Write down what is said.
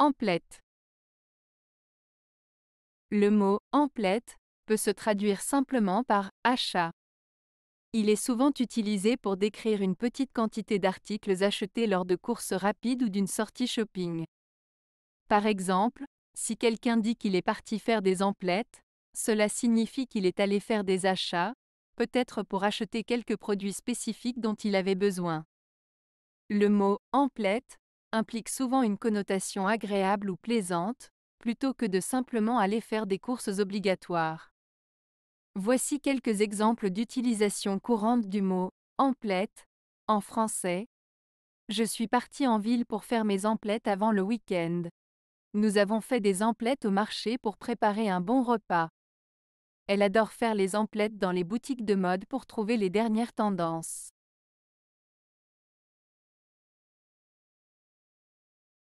Emplette. Le mot emplette peut se traduire simplement par achat. Il est souvent utilisé pour décrire une petite quantité d'articles achetés lors de courses rapides ou d'une sortie shopping. Par exemple, si quelqu'un dit qu'il est parti faire des emplettes, cela signifie qu'il est allé faire des achats, peut-être pour acheter quelques produits spécifiques dont il avait besoin. Le mot emplette implique souvent une connotation agréable ou plaisante, plutôt que de simplement aller faire des courses obligatoires. Voici quelques exemples d'utilisation courante du mot emplette en français. Je suis parti en ville pour faire mes emplettes avant le week-end. Nous avons fait des emplettes au marché pour préparer un bon repas. Elle adore faire les emplettes dans les boutiques de mode pour trouver les dernières tendances.